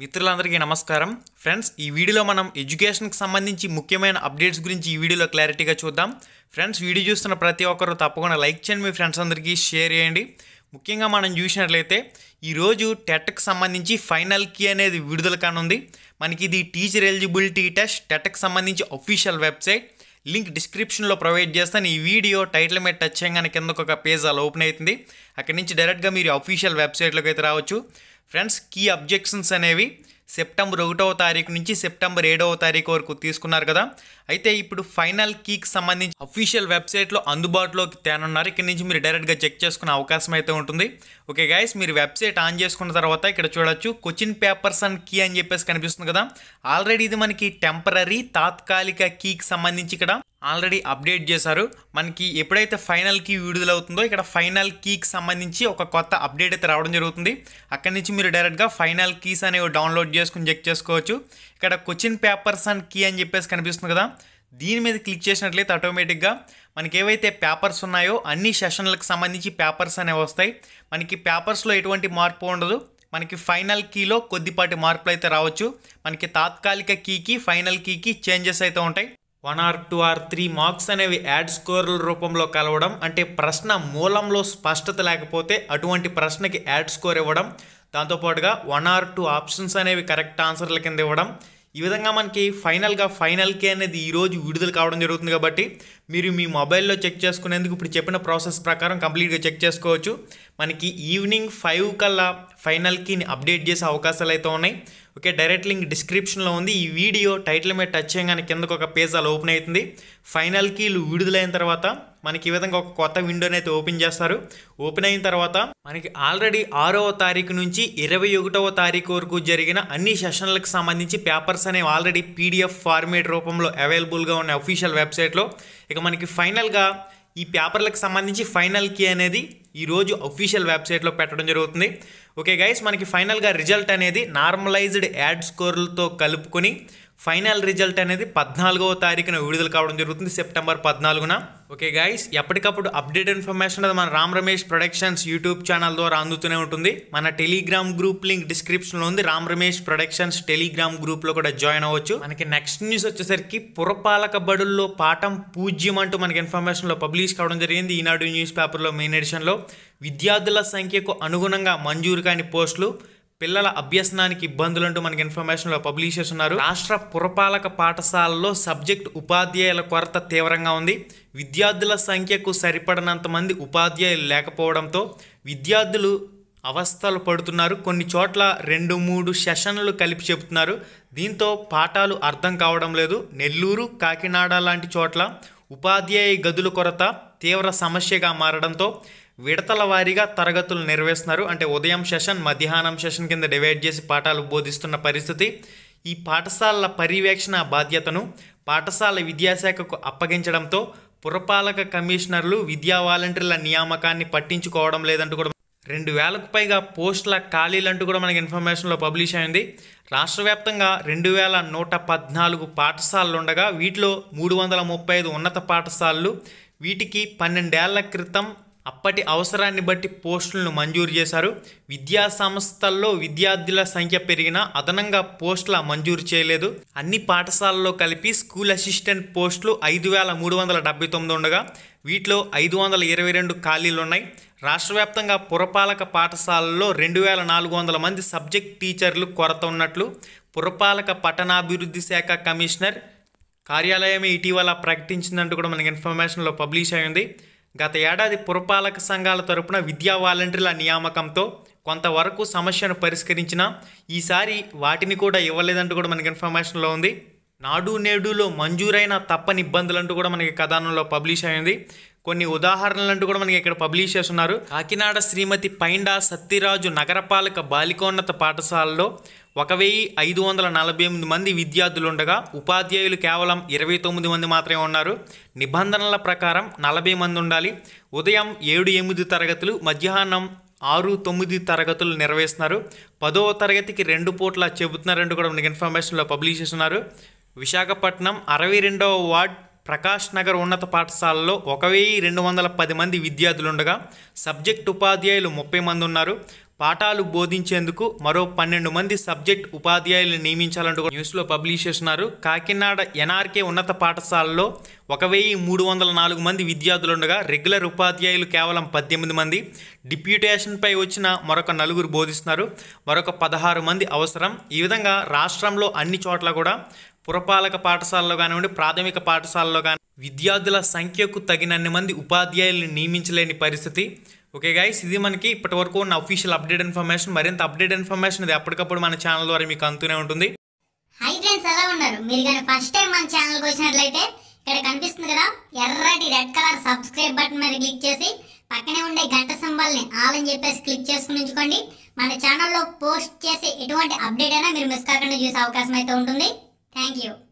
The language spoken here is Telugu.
మిత్రులందరికీ నమస్కారం ఫ్రెండ్స్ ఈ వీడియోలో మనం ఎడ్యుకేషన్కి సంబంధించి ముఖ్యమైన అప్డేట్స్ గురించి ఈ వీడియోలో క్లారిటీగా చూద్దాం ఫ్రెండ్స్ వీడియో చూస్తున్న ప్రతి ఒక్కరూ తప్పకుండా లైక్ చేయండి మీ ఫ్రెండ్స్ అందరికీ షేర్ చేయండి ముఖ్యంగా మనం చూసినట్లయితే ఈరోజు టెట్కి సంబంధించి ఫైనల్ కీ అనేది విడుదల కానుంది మనకి ఇది టీచర్ ఎలిజిబిలిటీ టెస్ట్ టెట్కి సంబంధించి అఫీషియల్ వెబ్సైట్ లింక్ డిస్క్రిప్షన్లో ప్రొవైడ్ చేస్తాను ఈ వీడియో టైటిల్ మీద టచ్ చేయగానే కిందకు ఒక పేజ్ అలా ఓపెన్ అవుతుంది అక్కడి నుంచి డైరెక్ట్గా మీరు అఫీషియల్ వెబ్సైట్లోకి అయితే రావచ్చు ఫ్రెండ్స్ కీ అబ్జెక్షన్స్ అనేవి సెప్టెంబర్ ఒకటవ తారీఖు నుంచి సెప్టెంబర్ ఏడవ తారీఖు వరకు తీసుకున్నారు కదా అయితే ఇప్పుడు ఫైనల్ కీకి సంబంధించి అఫీషియల్ వెబ్సైట్లో అందుబాటులోకి తేనున్నారు ఇక్కడ నుంచి మీరు డైరెక్ట్గా చెక్ చేసుకునే అవకాశం అయితే ఉంటుంది ఓకే గైస్ మీరు వెబ్సైట్ ఆన్ చేసుకున్న తర్వాత ఇక్కడ చూడొచ్చు కొచిన్ పేపర్స్ అండ్ కీ అని చెప్పేసి కనిపిస్తుంది కదా ఆల్రెడీ ఇది మనకి టెంపరీ తాత్కాలిక కీకి సంబంధించి ఇక్కడ ఆల్రెడీ అప్డేట్ చేశారు మనకి ఎప్పుడైతే ఫైనల్ కీ విడుదలవుతుందో ఇక్కడ ఫైనల్ కీకి సంబంధించి ఒక కొత్త అప్డేట్ అయితే రావడం జరుగుతుంది అక్కడి నుంచి మీరు డైరెక్ట్గా ఫైనల్ కీస్ అనేవి డౌన్లోడ్ చేసుకుని చెక్ చేసుకోవచ్చు ఇక్కడ క్వశ్చన్ పేపర్స్ అండ్ కీ అని చెప్పేసి కనిపిస్తుంది కదా దీని మీద క్లిక్ చేసినట్లయితే ఆటోమేటిక్గా మనకి ఏవైతే పేపర్స్ ఉన్నాయో అన్ని సెషన్లకు సంబంధించి పేపర్స్ అనేవి వస్తాయి మనకి పేపర్స్లో ఎటువంటి మార్పు ఉండదు మనకి ఫైనల్ కీలో కొద్దిపాటి మార్పులు అయితే రావచ్చు మనకి తాత్కాలిక కీకి ఫైనల్ కీకి చేంజెస్ అయితే ఉంటాయి one or two or three marks అనేవి యాడ్ స్కోర్ల రూపంలో కలవడం అంటే ప్రశ్న మూలంలో స్పష్టత లేకపోతే అటువంటి ప్రశ్నకి యాడ్ స్కోర్ ఇవ్వడం దాంతోపాటుగా వన్ ఆర్ టూ ఆప్షన్స్ అనేవి కరెక్ట్ ఆన్సర్ల కింద ఇవ్వడం ఈ విధంగా మనకి ఫైనల్గా ఫైనల్ కే అనేది ఈరోజు విడుదల కావడం జరుగుతుంది కాబట్టి మీరు మీ మొబైల్లో చెక్ చేసుకునేందుకు ఇప్పుడు చెప్పిన ప్రాసెస్ ప్రకారం కంప్లీట్గా చెక్ చేసుకోవచ్చు మనకి ఈవినింగ్ ఫైవ్ కల్లా ఫైనల్ కీని అప్డేట్ చేసే అవకాశాలు అయితే ఉన్నాయి ఓకే డైరెక్ట్ లింక్ డిస్క్రిప్షన్లో ఉంది ఈ వీడియో టైటిల్ మీద టచ్ చేయగానే కిందకు ఒక పేజ్ అలా ఓపెన్ అవుతుంది ఫైనల్ కీలు విడుదలైన తర్వాత మనకి ఈ విధంగా ఒక కొత్త విండోని అయితే ఓపెన్ చేస్తారు ఓపెన్ అయిన తర్వాత మనకి ఆల్రెడీ ఆరవ తారీఖు నుంచి ఇరవై ఒకటవ తారీఖు వరకు జరిగిన అన్ని సెషన్లకు సంబంధించి పేపర్స్ అనేవి ఆల్రెడీ పీడిఎఫ్ ఫార్మేట్ రూపంలో అవైలబుల్గా ఉన్న అఫీషియల్ వెబ్సైట్లో ఇక మనకి ఫైనల్గా ఈ పేపర్లకు సంబంధించి ఫైనల్ కీ అనేది ఈరోజు అఫీషియల్ వెబ్సైట్లో పెట్టడం జరుగుతుంది ఓకే గైస్ మనకి ఫైనల్గా రిజల్ట్ అనేది నార్మలైజ్డ్ యాడ్ స్కోర్లతో కలుపుకొని ఫైనల్ రిజల్ట్ అనేది పద్నాలుగవ తారీఖున విడుదల కావడం జరుగుతుంది సెప్టెంబర్ పద్నాలుగున ఓకే గైస్ ఎప్పటికప్పుడు అప్డేట్ ఇన్ఫర్మేషన్ అది మన Ram Ramesh productions YouTube channel ద్వారా అందుతూనే ఉంటుంది మన టెలిగ్రామ్ గ్రూప్ లింక్ డిస్క్రిప్షన్లో ఉంది రామ్ రమేష్ ప్రొడక్షన్స్ టెలిగ్రామ్ గ్రూప్లో కూడా జాయిన్ అవ్వచ్చు మనకి నెక్స్ట్ న్యూస్ వచ్చేసరికి పురపాలక బడుల్లో పాఠం పూజ్యం అంటూ మనకి ఇన్ఫర్మేషన్లో పబ్లిష్ కావడం జరిగింది ఈనాడు న్యూస్ పేపర్లో మెయిన్ ఎడిషన్లో విద్యార్థుల సంఖ్యకు అనుగుణంగా మంజూరు కాని పోస్టులు పిల్లల అభ్యసనానికి ఇబ్బందులు అంటూ మనకి ఇన్ఫర్మేషన్లో పబ్లిష్ చేస్తున్నారు రాష్ట్ర పురపాలక పాఠశాలలో సబ్జెక్ట్ ఉపాధ్యాయుల కొరత తీవ్రంగా ఉంది విద్యార్థుల సంఖ్యకు సరిపడనంత మంది ఉపాధ్యాయులు లేకపోవడంతో విద్యార్థులు అవస్థలు పడుతున్నారు కొన్ని చోట్ల రెండు మూడు సెషన్లు కలిపి చెబుతున్నారు దీంతో పాఠాలు అర్థం కావడం లేదు నెల్లూరు కాకినాడ లాంటి చోట్ల ఉపాధ్యాయ గదుల కొరత తీవ్ర సమస్యగా మారడంతో విడతల వారీగా తరగతులు నిర్వహిస్తున్నారు అంటే ఉదయం సెషన్ మధ్యాహ్నం సెషన్ కింద డివైడ్ చేసి పాఠాలు బోధిస్తున్న పరిస్థితి ఈ పాఠశాలల పర్యవేక్షణ బాధ్యతను పాఠశాల విద్యాశాఖకు అప్పగించడంతో పురపాలక కమిషనర్లు విద్యా వాలంటీర్ల నియామకాన్ని పట్టించుకోవడం లేదంటూ కూడా రెండు వేలకు పైగా పోస్టుల అంటూ కూడా మనకి ఇన్ఫర్మేషన్లో పబ్లిష్ అయింది రాష్ట్ర వ్యాప్తంగా రెండు వేల నూట పద్నాలుగు పాఠశాలలు ఉండగా వీటిలో మూడు వందల ముప్పై ఐదు ఉన్నత పాఠశాలలు వీటికి పన్నెండేళ్ల క్రితం అప్పటి అవసరాన్ని బట్టి పోస్టులను మంజూరు చేశారు విద్యా సంస్థల్లో విద్యార్థుల సంఖ్య పెరిగినా అదనంగా పోస్టుల మంజూరు చేయలేదు అన్ని పాఠశాలల్లో కలిపి స్కూల్ అసిస్టెంట్ పోస్టులు ఐదు వేల మూడు వందల డెబ్బై తొమ్మిది ఉండగా వీటిలో ఐదు వందల ఇరవై రెండు ఖాళీలు ఉన్నాయి రాష్ట్రవ్యాప్తంగా పురపాలక పాఠశాలల్లో రెండు వేల నాలుగు వందల మంది సబ్జెక్ట్ టీచర్లు కొరత ఉన్నట్లు పురపాలక పట్టణాభివృద్ధి శాఖ కమిషనర్ కార్యాలయమే ఇటీవల ప్రకటించిందంటూ కూడా మనకి ఇన్ఫర్మేషన్లో పబ్లిష్ అయింది గత ఏడాది పురపాలక సంఘాల తరపున విద్యా వాలంటీర్ల నియామకంతో కొంతవరకు సమస్యను పరిష్కరించిన ఈసారి వాటిని కూడా ఇవ్వలేదంటూ కూడా మనకి ఇన్ఫర్మేషన్లో ఉంది నాడు నేడులో మంజూరైన తప్పని ఇబ్బందులంటూ కూడా మనకి కథనంలో పబ్లిష్ అయింది కొన్ని ఉదాహరణలు అంటూ కూడా మనకి ఇక్కడ పబ్లిష్ చేస్తున్నారు కాకినాడ శ్రీమతి పైండా సత్యరాజు నగరపాలక బాలికోన్నత పాఠశాలలో ఒక వెయ్యి ఐదు వందల నలభై ఎనిమిది మంది విద్యార్థులు ఉండగా ఉపాధ్యాయులు కేవలం ఇరవై తొమ్మిది మంది మాత్రమే ఉన్నారు నిబంధనల ప్రకారం నలభై మంది ఉండాలి ఉదయం ఏడు ఎనిమిది తరగతులు మధ్యాహ్నం ఆరు తొమ్మిది తరగతులు నిర్వహిస్తున్నారు పదవ తరగతికి రెండు పూట్ల చెబుతున్నారంటూ కూడా మనకి ఇన్ఫర్మేషన్లో పబ్లిష్ చేస్తున్నారు విశాఖపట్నం అరవై రెండవ వార్డ్ ప్రకాష్ నగర్ ఉన్నత పాఠశాలలో ఒక వెయ్యి రెండు వందల పది మంది విద్యార్థులుండగా సబ్జెక్ట్ ఉపాధ్యాయులు ముప్పై మంది ఉన్నారు పాఠాలు బోధించేందుకు మరో పన్నెండు మంది సబ్జెక్ట్ ఉపాధ్యాయులు నియమించాలంటూ న్యూస్లో పబ్లిష్ చేస్తున్నారు కాకినాడ ఎన్ఆర్కే ఉన్నత పాఠశాలలో ఒక వెయ్యి మూడు వందల నాలుగు మంది విద్యార్థులుండగా రెగ్యులర్ ఉపాధ్యాయులు కేవలం పద్దెనిమిది మంది డిప్యూటేషన్పై వచ్చిన మరొక నలుగురు బోధిస్తున్నారు మరొక పదహారు మంది అవసరం ఈ విధంగా రాష్ట్రంలో అన్ని చోట్ల కూడా పురపాలక పాఠశాలలో కానివ్వండి ప్రాథమిక పాఠశాలలో కానీ విద్యార్థుల సంఖ్యకు తగినన్ని మంది ఉపాధ్యాయులను నియమించలేని పరిస్థితి ఓకే గైస్ ఇది మనకి ఇప్పటి వరకు ఉన్న అఫీషియల్ అప్డేట్ ఇన్ఫర్మేషన్ మరింత అప్డేట్ ఇన్ఫర్మేషన్ ఇది అప్పటికప్పుడు మన ఛానల్ ద్వారా మీకు అంతూనే ఉంటుంది హై ఫ్రెండ్స్ ఎలా ఉన్నారు మీరు కానీ ఫస్ట్ టైం మన ఛానల్ వచ్చినట్లయితే ఇక్కడ కనిపిస్తుంది కదా ఎర్రటి రెడ్ కలర్ సబ్స్క్రైబ్ బటన్ మీద క్లిక్ చేసి పక్కనే ఉండే గంట సింబల్ని ఆల్ అని చెప్పేసి క్లిక్ చేసుకుని ఉంచుకోండి మన ఛానల్లో పోస్ట్ చేసే ఎటువంటి అప్డేట్ అయినా మీరు మిస్ కాకుండా చూసే అవకాశం అయితే ఉంటుంది Thank you.